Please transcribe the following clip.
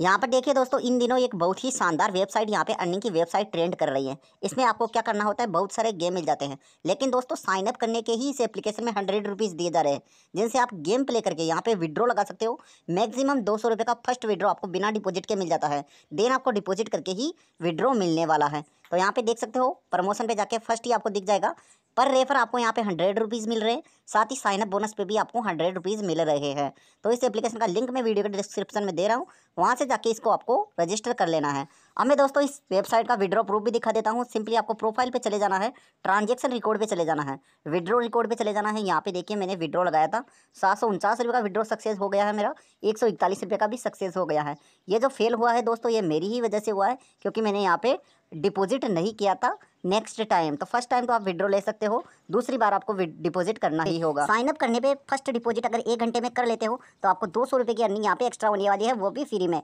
यहाँ पर देखिए दोस्तों इन दिनों एक बहुत ही शानदार वेबसाइट यहाँ पे अर्निंग की वेबसाइट ट्रेंड कर रही है इसमें आपको क्या करना होता है बहुत सारे गेम मिल जाते हैं लेकिन दोस्तों साइन अप करने के ही इस एप्लीकेशन में हंड्रेड रुपीज़ दिए जा रहे हैं जिनसे आप गेम प्ले करके यहाँ पे विड्रॉ लगा सकते हो मैक्सिमम दो सौ का फर्स्ट विड्रॉ आपको बिना डिपोजिट के मिल जाता है देन आपको डिपॉजिट करके ही विड्रॉ मिलने वाला है तो यहाँ पे देख सकते हो प्रमोशन पे जाके फर्स्ट ही आपको दिख जाएगा पर रेफर आपको यहाँ पे हंड्रेड रुपीज़ मिल रहे हैं साथ ही साइनअप बोनस पे भी आपको हंड्रेड रुपीज़ मिल रहे हैं तो इस एप्लीकेशन का लिंक मैं वीडियो के डिस्क्रिप्शन में दे रहा हूँ वहाँ से जाके इसको आपको रजिस्टर कर लेना है अब मैं दोस्तों इस वेबसाइट का विड्रॉ प्रूफ भी दिखा देता हूँ सिंपली आपको प्रोफाइल पर चले जाना है ट्रांजेक्शन रिकॉर्ड पर चले जाना है विड्रॉ रिकॉर्ड पर चले जाना है यहाँ पे देखिए मैंने विड्रॉ लगाया था सात सौ उनचास रुपये का विड्रॉ सक्सेस हो गया है मेरा एक सौ इकतालीस रुपये का भी सक्सेस हो गया है ये जो फेल हुआ है दोस्तों ये मेरी ही वजह से हुआ है क्योंकि मैंने यहाँ पे डिपॉजिट नहीं किया था नेक्स्ट टाइम तो फर्स्ट टाइम तो आप विड्रॉ ले सकते हो दूसरी बार आपको डिपॉजिट करना ही होगा साइनअप करने पे फर्स्ट डिपॉजिट अगर एक घंटे में कर लेते हो तो आपको दो सौ रुपये की अर्निंग यहाँ पे एक्स्ट्रा होने वाली है वो भी फ्री में